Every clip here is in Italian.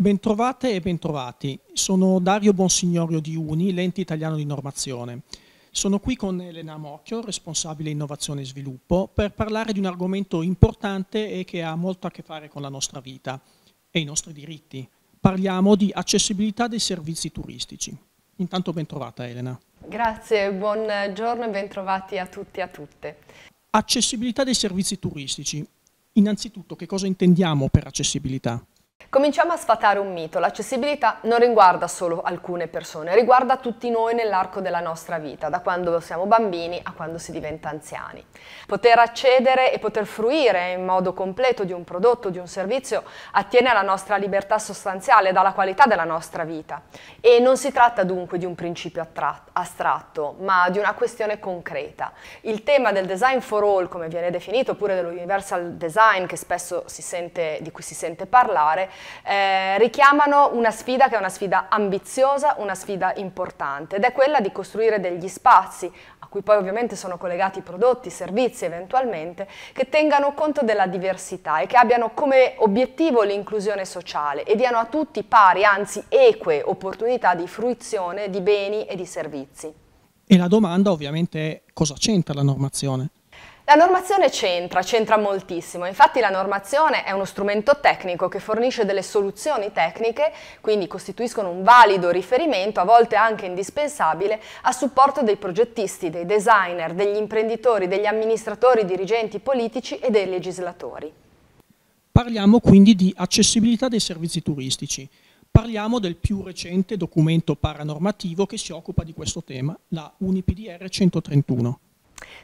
Bentrovate e bentrovati. Sono Dario Bonsignorio di Uni, l'ente italiano di normazione. Sono qui con Elena Mocchio, responsabile innovazione e sviluppo, per parlare di un argomento importante e che ha molto a che fare con la nostra vita e i nostri diritti. Parliamo di accessibilità dei servizi turistici. Intanto bentrovata Elena. Grazie, buongiorno e bentrovati a tutti e a tutte. Accessibilità dei servizi turistici. Innanzitutto che cosa intendiamo per accessibilità? Cominciamo a sfatare un mito. L'accessibilità non riguarda solo alcune persone, riguarda tutti noi nell'arco della nostra vita, da quando siamo bambini a quando si diventa anziani. Poter accedere e poter fruire in modo completo di un prodotto, di un servizio, attiene alla nostra libertà sostanziale, dalla qualità della nostra vita. E non si tratta dunque di un principio astratto, ma di una questione concreta. Il tema del design for all, come viene definito, oppure dell'universal design, che spesso si sente, di cui si sente parlare, eh, richiamano una sfida che è una sfida ambiziosa, una sfida importante ed è quella di costruire degli spazi a cui poi ovviamente sono collegati prodotti, servizi eventualmente, che tengano conto della diversità e che abbiano come obiettivo l'inclusione sociale e diano a tutti pari, anzi eque, opportunità di fruizione di beni e di servizi. E la domanda ovviamente è cosa c'entra la normazione? La normazione c'entra, c'entra moltissimo, infatti la normazione è uno strumento tecnico che fornisce delle soluzioni tecniche, quindi costituiscono un valido riferimento, a volte anche indispensabile, a supporto dei progettisti, dei designer, degli imprenditori, degli amministratori, dirigenti politici e dei legislatori. Parliamo quindi di accessibilità dei servizi turistici. Parliamo del più recente documento paranormativo che si occupa di questo tema, la UNIPDR 131.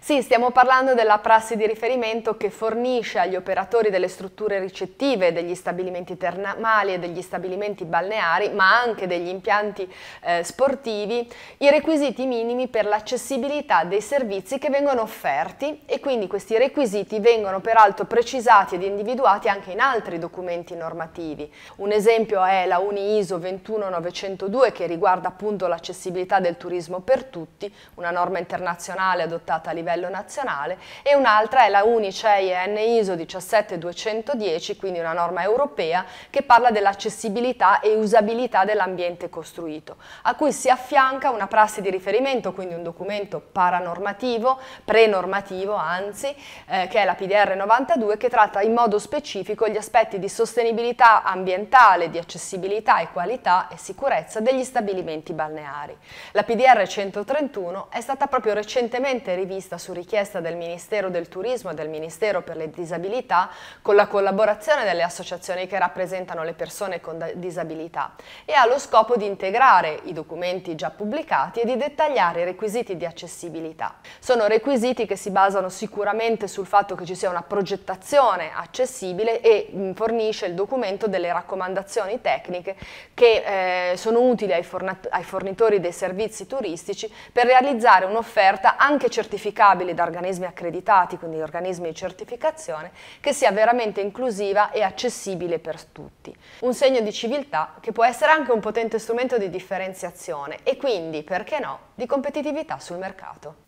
Sì, stiamo parlando della prassi di riferimento che fornisce agli operatori delle strutture ricettive, degli stabilimenti termali e degli stabilimenti balneari, ma anche degli impianti eh, sportivi, i requisiti minimi per l'accessibilità dei servizi che vengono offerti e quindi questi requisiti vengono peraltro precisati ed individuati anche in altri documenti normativi. Un esempio è la UNI ISO 21902 che riguarda appunto l'accessibilità del turismo per tutti, una norma internazionale adottata a livello nazionale e un'altra è la UNICEI EN ISO 17210, quindi una norma europea che parla dell'accessibilità e usabilità dell'ambiente costruito, a cui si affianca una prassi di riferimento, quindi un documento paranormativo, prenormativo anzi, eh, che è la PDR 92 che tratta in modo specifico gli aspetti di sostenibilità ambientale, di accessibilità e qualità e sicurezza degli stabilimenti balneari. La PDR 131 è stata proprio recentemente rivista intervista su richiesta del Ministero del Turismo e del Ministero per le Disabilità con la collaborazione delle associazioni che rappresentano le persone con disabilità e ha lo scopo di integrare i documenti già pubblicati e di dettagliare i requisiti di accessibilità. Sono requisiti che si basano sicuramente sul fatto che ci sia una progettazione accessibile e mm, fornisce il documento delle raccomandazioni tecniche che eh, sono utili ai, ai fornitori dei servizi turistici per realizzare un'offerta anche certificata verificabili da organismi accreditati, quindi organismi di certificazione, che sia veramente inclusiva e accessibile per tutti. Un segno di civiltà che può essere anche un potente strumento di differenziazione e quindi, perché no, di competitività sul mercato.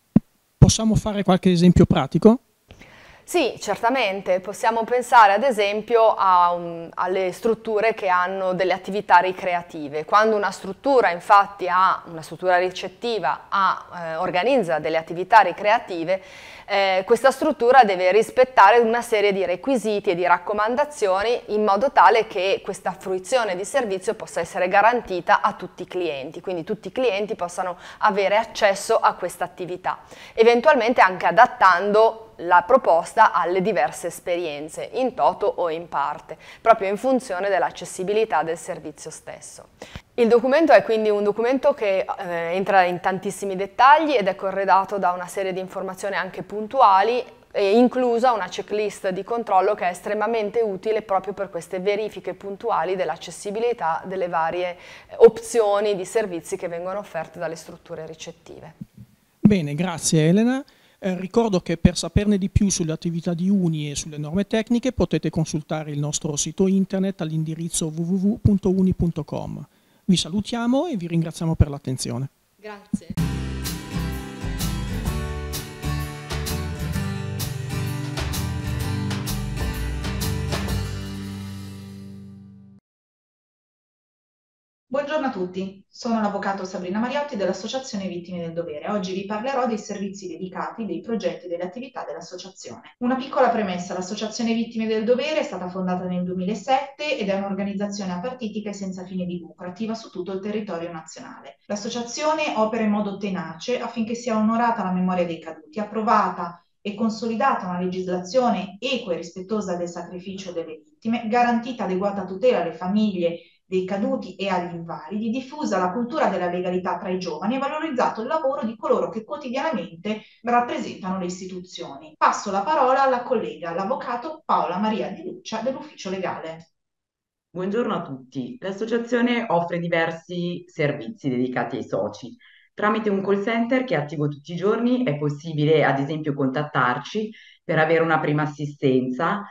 Possiamo fare qualche esempio pratico? Sì, certamente. Possiamo pensare ad esempio a, um, alle strutture che hanno delle attività ricreative. Quando una struttura infatti ha, una struttura ricettiva ha, eh, organizza delle attività ricreative, eh, questa struttura deve rispettare una serie di requisiti e di raccomandazioni in modo tale che questa fruizione di servizio possa essere garantita a tutti i clienti, quindi tutti i clienti possano avere accesso a questa attività, eventualmente anche adattando la proposta alle diverse esperienze, in toto o in parte, proprio in funzione dell'accessibilità del servizio stesso. Il documento è quindi un documento che eh, entra in tantissimi dettagli ed è corredato da una serie di informazioni anche puntuali e inclusa una checklist di controllo che è estremamente utile proprio per queste verifiche puntuali dell'accessibilità delle varie eh, opzioni di servizi che vengono offerte dalle strutture ricettive. Bene, grazie Elena. Eh, ricordo che per saperne di più sulle attività di Uni e sulle norme tecniche potete consultare il nostro sito internet all'indirizzo www.uni.com. Vi salutiamo e vi ringraziamo per l'attenzione. Grazie. Buongiorno a tutti, sono l'avvocato Sabrina Mariotti dell'Associazione Vittime del Dovere. Oggi vi parlerò dei servizi dedicati, dei progetti e delle attività dell'Associazione. Una piccola premessa, l'Associazione Vittime del Dovere è stata fondata nel 2007 ed è un'organizzazione apartitica e senza fine di lucro, attiva su tutto il territorio nazionale. L'Associazione opera in modo tenace affinché sia onorata la memoria dei caduti, approvata e consolidata una legislazione equa e rispettosa del sacrificio delle vittime, garantita adeguata tutela alle famiglie dei caduti e agli invalidi, diffusa la cultura della legalità tra i giovani e valorizzato il lavoro di coloro che quotidianamente rappresentano le istituzioni. Passo la parola alla collega, l'avvocato Paola Maria Di Luccia dell'ufficio legale. Buongiorno a tutti. L'associazione offre diversi servizi dedicati ai soci. Tramite un call center che è attivo tutti i giorni è possibile, ad esempio, contattarci per avere una prima assistenza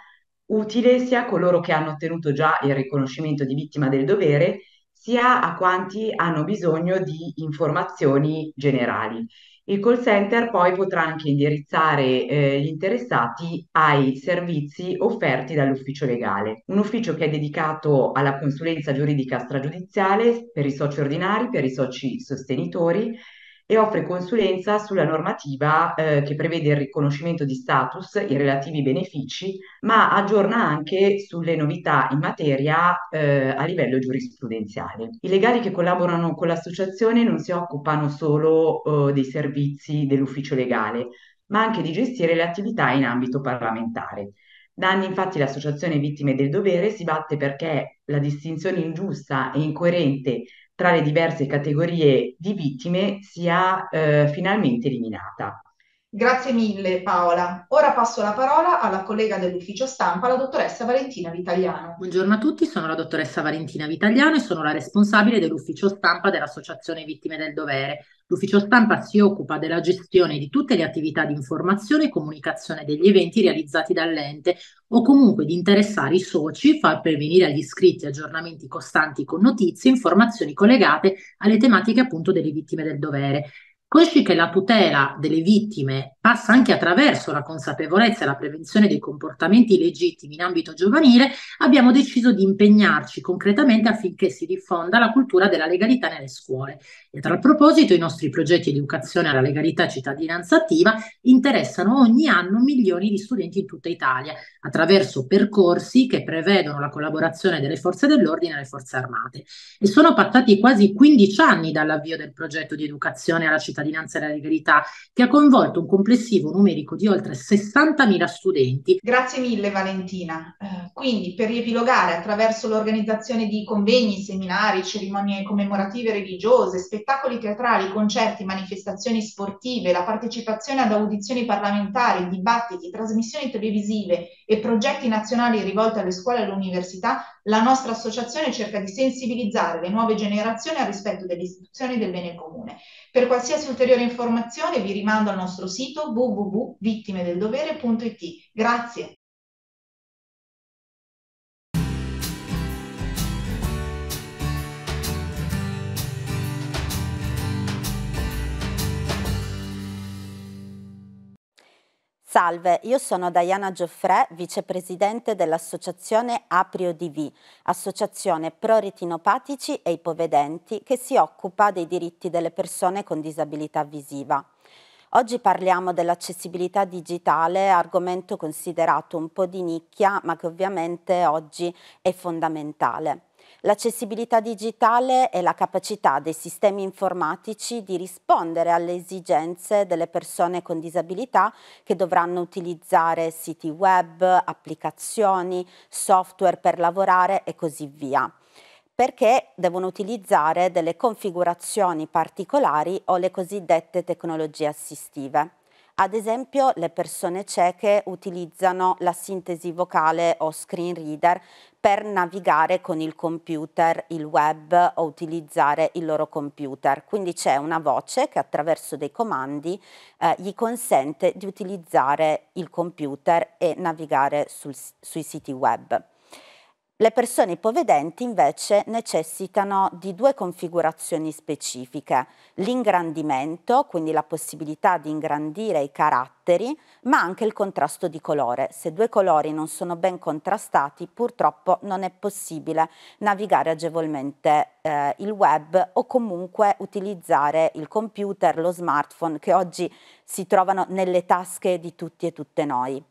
utile sia a coloro che hanno ottenuto già il riconoscimento di vittima del dovere, sia a quanti hanno bisogno di informazioni generali. Il call center poi potrà anche indirizzare eh, gli interessati ai servizi offerti dall'ufficio legale, un ufficio che è dedicato alla consulenza giuridica stragiudiziale per i soci ordinari, per i soci sostenitori e offre consulenza sulla normativa eh, che prevede il riconoscimento di status, i relativi benefici, ma aggiorna anche sulle novità in materia eh, a livello giurisprudenziale. I legali che collaborano con l'associazione non si occupano solo eh, dei servizi dell'ufficio legale, ma anche di gestire le attività in ambito parlamentare. Da anni infatti l'associazione Vittime del Dovere si batte perché la distinzione ingiusta e incoerente tra le diverse categorie di vittime sia eh, finalmente eliminata. Grazie mille Paola. Ora passo la parola alla collega dell'ufficio stampa, la dottoressa Valentina Vitaliano. Buongiorno a tutti, sono la dottoressa Valentina Vitaliano e sono la responsabile dell'ufficio stampa dell'Associazione Vittime del Dovere. L'ufficio stampa si occupa della gestione di tutte le attività di informazione e comunicazione degli eventi realizzati dall'ente o comunque di interessare i soci, far pervenire agli iscritti aggiornamenti costanti con notizie, e informazioni collegate alle tematiche appunto delle vittime del dovere. Consci che la tutela delle vittime passa anche attraverso la consapevolezza e la prevenzione dei comportamenti illegittimi in ambito giovanile, abbiamo deciso di impegnarci concretamente affinché si diffonda la cultura della legalità nelle scuole. E a tal proposito i nostri progetti di educazione alla legalità e cittadinanza attiva interessano ogni anno milioni di studenti in tutta Italia, attraverso percorsi che prevedono la collaborazione delle forze dell'ordine e le forze armate. E sono passati quasi 15 anni dall'avvio del progetto di educazione alla cittadinanza e alla legalità, che ha coinvolto un complesso complessivo numerico di oltre 60.000 studenti. Grazie mille Valentina. Eh, quindi per riepilogare attraverso l'organizzazione di convegni, seminari, cerimonie commemorative religiose, spettacoli teatrali, concerti, manifestazioni sportive, la partecipazione ad audizioni parlamentari, dibattiti, trasmissioni televisive e progetti nazionali rivolti alle scuole e all'università, la nostra associazione cerca di sensibilizzare le nuove generazioni al rispetto delle istituzioni del bene comune. Per qualsiasi ulteriore informazione vi rimando al nostro sito www.vittimedeldovere.it. Grazie. Salve, io sono Diana Gioffrè, vicepresidente dell'associazione ApriODV, associazione pro retinopatici e ipovedenti che si occupa dei diritti delle persone con disabilità visiva. Oggi parliamo dell'accessibilità digitale, argomento considerato un po' di nicchia, ma che ovviamente oggi è fondamentale. L'accessibilità digitale è la capacità dei sistemi informatici di rispondere alle esigenze delle persone con disabilità che dovranno utilizzare siti web, applicazioni, software per lavorare e così via perché devono utilizzare delle configurazioni particolari o le cosiddette tecnologie assistive. Ad esempio le persone cieche utilizzano la sintesi vocale o screen reader per navigare con il computer, il web o utilizzare il loro computer. Quindi c'è una voce che attraverso dei comandi eh, gli consente di utilizzare il computer e navigare sul, sui siti web. Le persone ipovedenti invece necessitano di due configurazioni specifiche, l'ingrandimento, quindi la possibilità di ingrandire i caratteri, ma anche il contrasto di colore. Se due colori non sono ben contrastati, purtroppo non è possibile navigare agevolmente eh, il web o comunque utilizzare il computer, lo smartphone che oggi si trovano nelle tasche di tutti e tutte noi.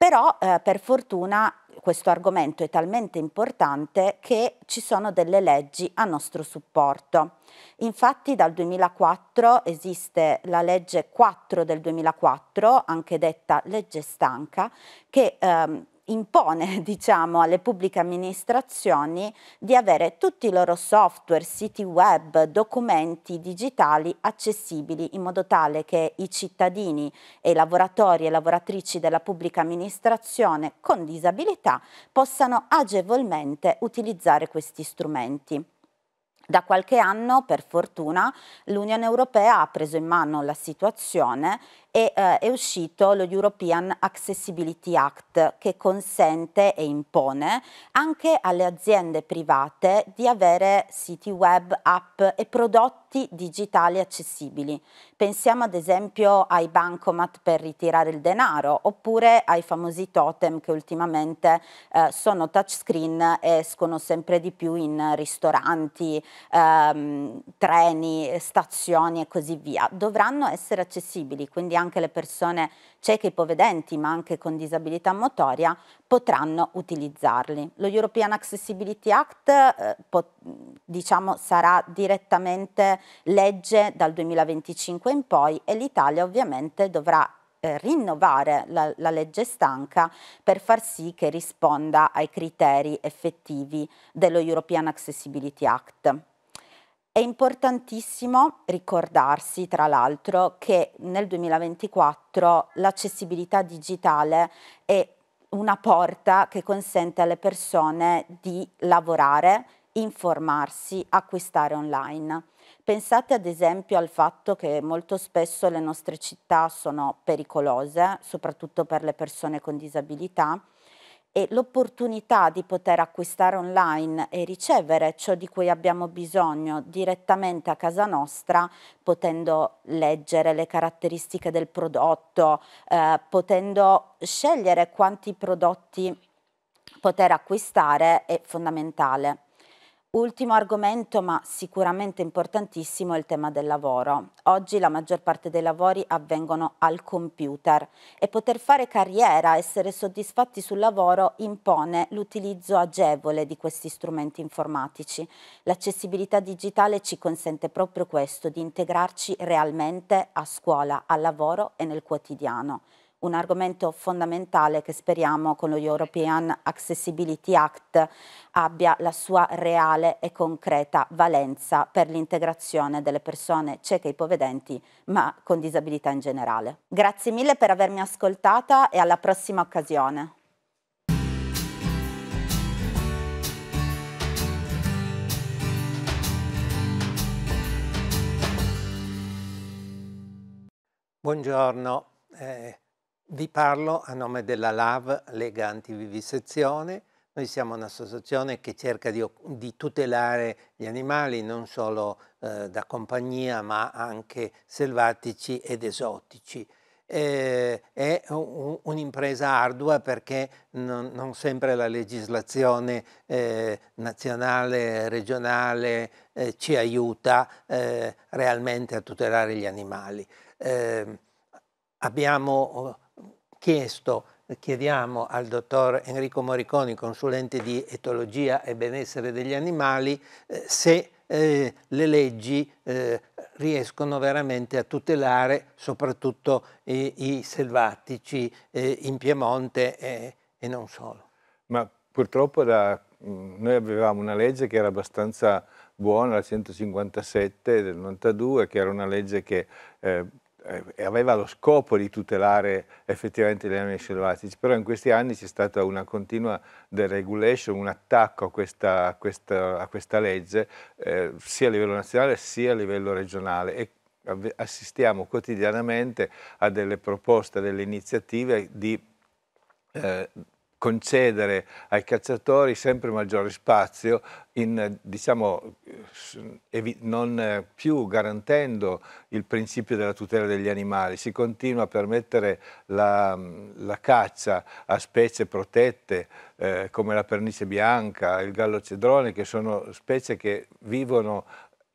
Però eh, per fortuna questo argomento è talmente importante che ci sono delle leggi a nostro supporto. Infatti dal 2004 esiste la legge 4 del 2004, anche detta legge stanca, che ehm, impone diciamo, alle pubbliche amministrazioni di avere tutti i loro software, siti web, documenti digitali accessibili in modo tale che i cittadini e i lavoratori e lavoratrici della pubblica amministrazione con disabilità possano agevolmente utilizzare questi strumenti. Da qualche anno, per fortuna, l'Unione Europea ha preso in mano la situazione e eh, è uscito lo European Accessibility Act che consente e impone anche alle aziende private di avere siti web, app e prodotti digitali accessibili. Pensiamo ad esempio ai bancomat per ritirare il denaro oppure ai famosi totem che ultimamente eh, sono touchscreen e escono sempre di più in ristoranti, ehm, treni, stazioni e così via. Dovranno essere accessibili, quindi anche le persone cieche e ipovedenti, ma anche con disabilità motoria, potranno utilizzarli. Lo European Accessibility Act eh, diciamo, sarà direttamente legge dal 2025 in poi e l'Italia ovviamente dovrà eh, rinnovare la, la, legge stanca per far sì che risponda ai criteri effettivi dello European Accessibility Act. È importantissimo ricordarsi, tra l'altro, che nel 2024 l'accessibilità digitale è una porta che consente alle persone di lavorare, informarsi, acquistare online. Pensate ad esempio al fatto che molto spesso le nostre città sono pericolose, soprattutto per le persone con disabilità e l'opportunità di poter acquistare online e ricevere ciò di cui abbiamo bisogno direttamente a casa nostra, potendo leggere le caratteristiche del prodotto, eh, potendo scegliere quanti prodotti poter acquistare è fondamentale. Ultimo argomento, ma sicuramente importantissimo, è il tema del lavoro. Oggi la maggior parte dei lavori avvengono al computer e poter fare carriera, essere soddisfatti sul lavoro impone l'utilizzo agevole di questi strumenti informatici. L'accessibilità digitale ci consente proprio questo, di integrarci realmente a scuola, al lavoro e nel quotidiano un argomento fondamentale che speriamo con lo European Accessibility Act abbia la sua reale e concreta valenza per l'integrazione delle persone cieche e ipovedenti, ma con disabilità in generale. Grazie mille per avermi ascoltata e alla prossima occasione. Buongiorno, eh, vi parlo a nome della LAV, Lega Antivivisezione. Noi siamo un'associazione che cerca di, di, tutelare gli animali non solo eh, da compagnia ma anche selvatici ed esotici. Eh, è un'impresa ardua perché non, non, sempre la legislazione eh, nazionale, regionale eh, ci aiuta eh, realmente a tutelare gli animali. Ehm, abbiamo eh, chiesto, chiediamo al dottor Enrico Moriconi, consulente di etologia e benessere degli animali, eh, se eh, le leggi eh, riescono veramente a tutelare soprattutto i selvatici in Piemonte e non solo. Ma purtroppo da, noi avevamo una legge che era abbastanza buona, la 157 del 92, che era una legge che eh, aveva lo scopo di tutelare effettivamente gli animali selvatici, però in questi anni c'è stata una continua deregulation, un attacco a questa, a questa, a questa legge eh, sia a livello nazionale sia a livello regionale e assistiamo quotidianamente a delle proposte, a delle iniziative di eh, concedere ai cacciatori sempre maggiore spazio, in, diciamo, non più garantendo il principio della tutela degli animali. Si continua a permettere la, la caccia a specie protette eh, come la pernice bianca, il gallo cedrone, che sono specie che vivono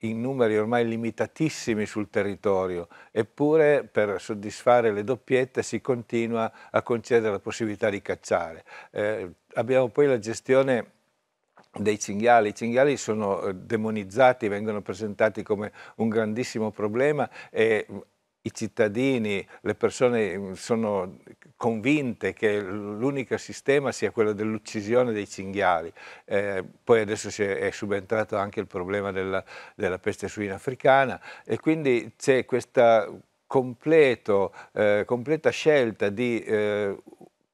in numeri ormai limitatissimi sul territorio, eppure per soddisfare le doppiette si continua a concedere la possibilità di cacciare. Eh, abbiamo poi la gestione dei cinghiali. I cinghiali sono eh, demonizzati, vengono presentati come un grandissimo problema e i cittadini, le persone mm, sono convinte che l'unico sistema sia quello dell'uccisione dei cinghiali. Eh, poi adesso è subentrato anche il problema della, della peste suina africana e quindi c'è questa completo, eh, completa scelta di eh,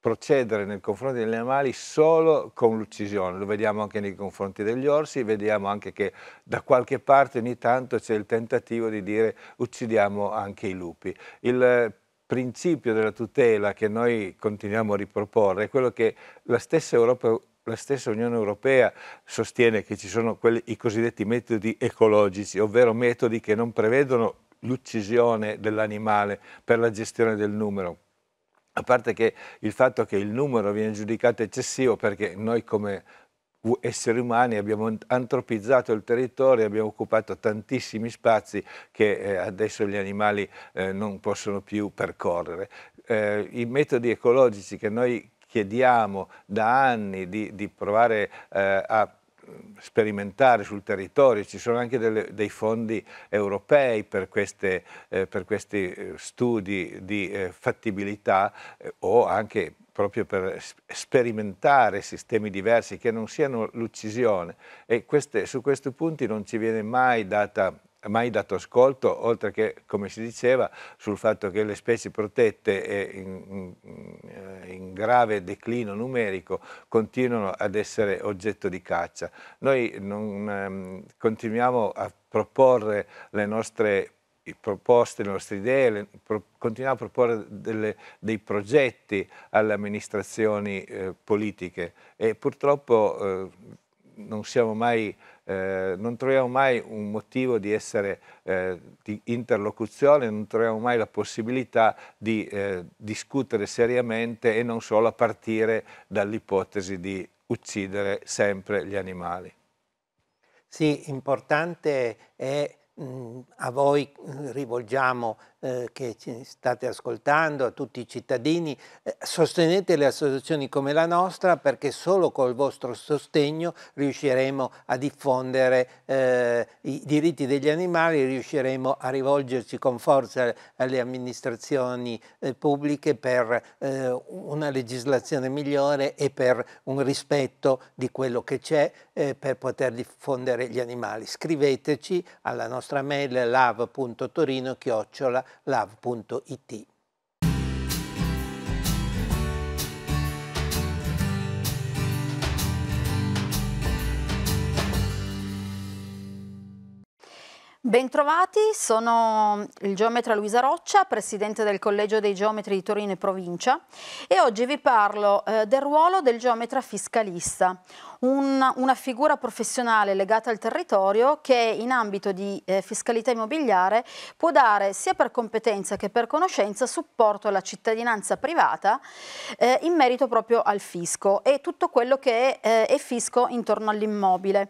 procedere nei confronti degli animali solo con l'uccisione, lo vediamo anche nei confronti degli orsi, vediamo anche che da qualche parte ogni tanto c'è il tentativo di dire uccidiamo anche i lupi. Il eh, principio della tutela che noi continuiamo a riproporre è quello che la stessa Europa la stessa Unione Europea sostiene che ci sono quelli, i cosiddetti metodi ecologici, ovvero metodi che non prevedono l'uccisione dell'animale per la gestione del numero, a parte che il fatto che il numero viene giudicato eccessivo perché noi come esseri umani abbiamo antropizzato il territorio, abbiamo occupato tantissimi spazi che eh, adesso gli animali eh, non possono più percorrere. Eh, I metodi ecologici che noi chiediamo da anni di, di provare a sperimentare sul territorio, ci sono anche delle, dei fondi europei per, queste, eh, per questi eh, studi di eh, fattibilità eh, o anche proprio per sperimentare sistemi diversi che non siano l'uccisione e queste, su questi punti non ci viene mai data mai dato ascolto, oltre che, come si diceva, sul fatto che le specie protette in, eh, in, grave declino numerico continuano ad essere oggetto di caccia. Noi non, ehm, continuiamo a proporre le nostre proposte, le nostre idee, le, pro, continuiamo a proporre delle, dei progetti alle amministrazioni eh, politiche e purtroppo eh, non, mai, eh, non troviamo mai un motivo di essere eh, di interlocuzione, non troviamo mai la possibilità di eh, discutere seriamente e non solo a partire dall'ipotesi di uccidere sempre gli animali. Sì, importante è mm, a voi mm, rivolgiamo eh, che ci state ascoltando, a tutti i cittadini, eh, sostenete le associazioni come la nostra perché solo col vostro sostegno riusciremo a diffondere eh, i diritti degli animali, riusciremo a rivolgerci con forza alle amministrazioni eh, pubbliche per una legislazione migliore e per un rispetto di quello che c'è per poter diffondere gli animali. Scriveteci alla nostra mail lav.torino love.it. Bentrovati, sono il geometra Luisa Roccia, presidente del Collegio dei Geometri di Torino e Provincia e oggi vi parlo eh, del ruolo del geometra fiscalista, una, una figura professionale legata al territorio che in ambito di eh, fiscalità immobiliare può dare sia per competenza che per conoscenza supporto alla cittadinanza privata eh, in merito proprio al fisco e tutto quello che eh, è fisco intorno all'immobile.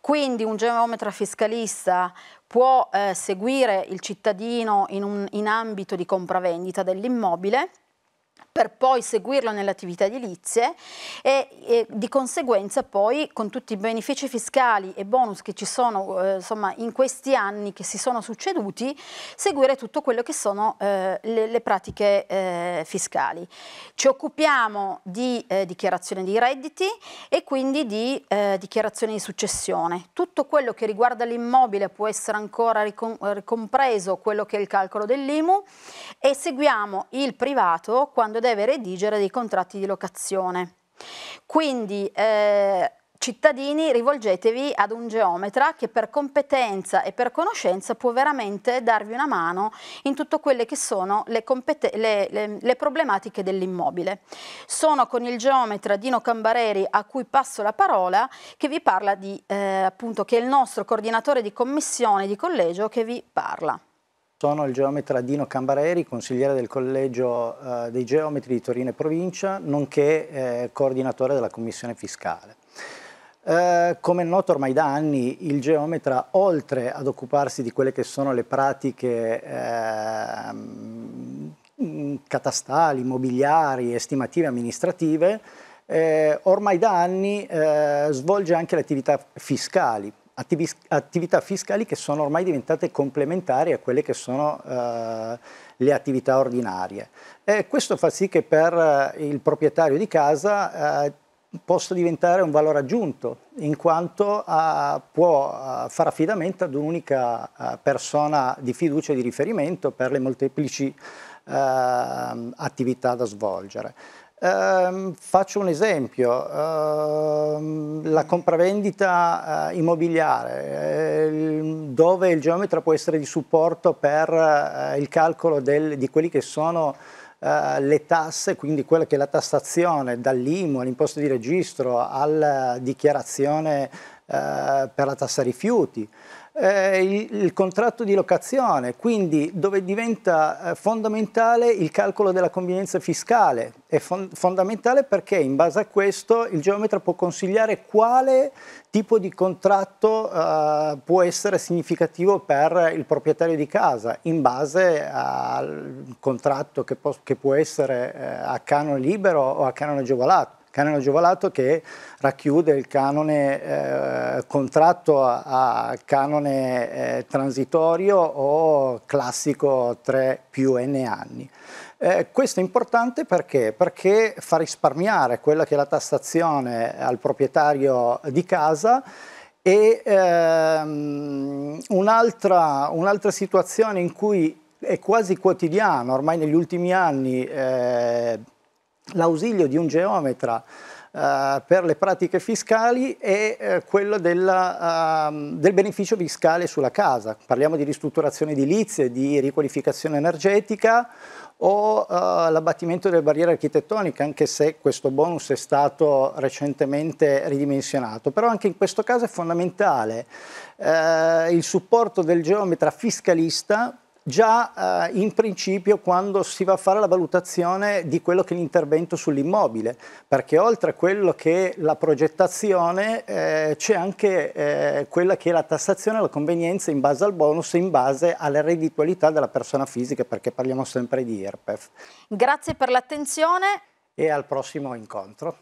Quindi un geometra fiscalista può eh, seguire il cittadino in, un, in ambito di compravendita dell'immobile per poi seguirlo nell'attività attività edilizie e, e, di conseguenza poi con tutti i benefici fiscali e bonus che ci sono eh, insomma, in questi anni che si sono succeduti, seguire tutto quello che sono eh, le, le, pratiche eh, fiscali. Ci occupiamo di eh, dichiarazione di redditi e quindi di eh, dichiarazione di successione. Tutto quello che riguarda l'immobile può essere ancora ricom ricompreso quello che è il calcolo dell'IMU e seguiamo il privato quando deve redigere dei contratti di locazione. Quindi eh, cittadini rivolgetevi ad un geometra che per competenza e per conoscenza può veramente darvi una mano in tutte quelle che sono le, le, le, le problematiche dell'immobile. Sono con il geometra Dino Cambareri a cui passo la parola che vi parla di eh, appunto che è il nostro coordinatore di commissione di collegio che vi parla. Sono il geometra Dino Cambareri, consigliere del Collegio eh, dei Geometri di Torino e Provincia, nonché eh, coordinatore della Commissione Fiscale. Eh, come è noto ormai da anni, il geometra, oltre ad occuparsi di quelle che sono le pratiche ehm, catastali, mobiliari, estimative, amministrative, eh, ormai da anni eh, svolge anche le attività fiscali attività fiscali che sono ormai diventate complementari a quelle che sono eh, le attività ordinarie. E questo fa sì che per eh, il proprietario di casa eh, possa diventare un valore aggiunto, in quanto eh, può eh, fare affidamento ad un'unica eh, persona di fiducia e di riferimento per le molteplici ehm, attività da svolgere. Eh, faccio un esempio, eh, la compravendita eh, immobiliare, eh, dove il geometra può essere di supporto per eh, il calcolo del, di quelli che sono eh, le tasse, quindi quella che è la tassazione dall'IMU all'imposto di registro alla dichiarazione per la tassa rifiuti eh, il, il, contratto di locazione, quindi dove diventa eh, fondamentale il calcolo della convenienza fiscale. È fon fondamentale perché in base a questo il geometra può consigliare quale tipo di contratto eh, può essere significativo per il proprietario di casa, in base al contratto che, che può essere eh, a canone libero o a canone agevolato canone agevolato che racchiude il canone eh, contratto a, a canone eh, transitorio o classico 3 più n anni. Eh, questo è importante perché? perché fa risparmiare quella che è la tassazione al proprietario di casa e ehm, un'altra, un'altra situazione in cui è quasi quotidiano, ormai negli ultimi anni eh, l'ausilio di un geometra eh, per le pratiche fiscali è eh, quello della, ehm, del beneficio fiscale sulla casa. Parliamo di ristrutturazione edilizia, di riqualificazione energetica o eh, l'abbattimento delle barriere architettoniche, anche se questo bonus è stato recentemente ridimensionato. Però anche in questo caso è fondamentale il supporto del geometra fiscalista già eh, in principio quando si va a fare la valutazione di quello che è l'intervento sull'immobile, perché oltre a quello che è la progettazione eh, c'è anche eh, quella che è la tassazione, la convenienza in base al bonus, in base alla redditualità della persona fisica, perché parliamo sempre di IRPEF. Grazie per l'attenzione. E al prossimo incontro.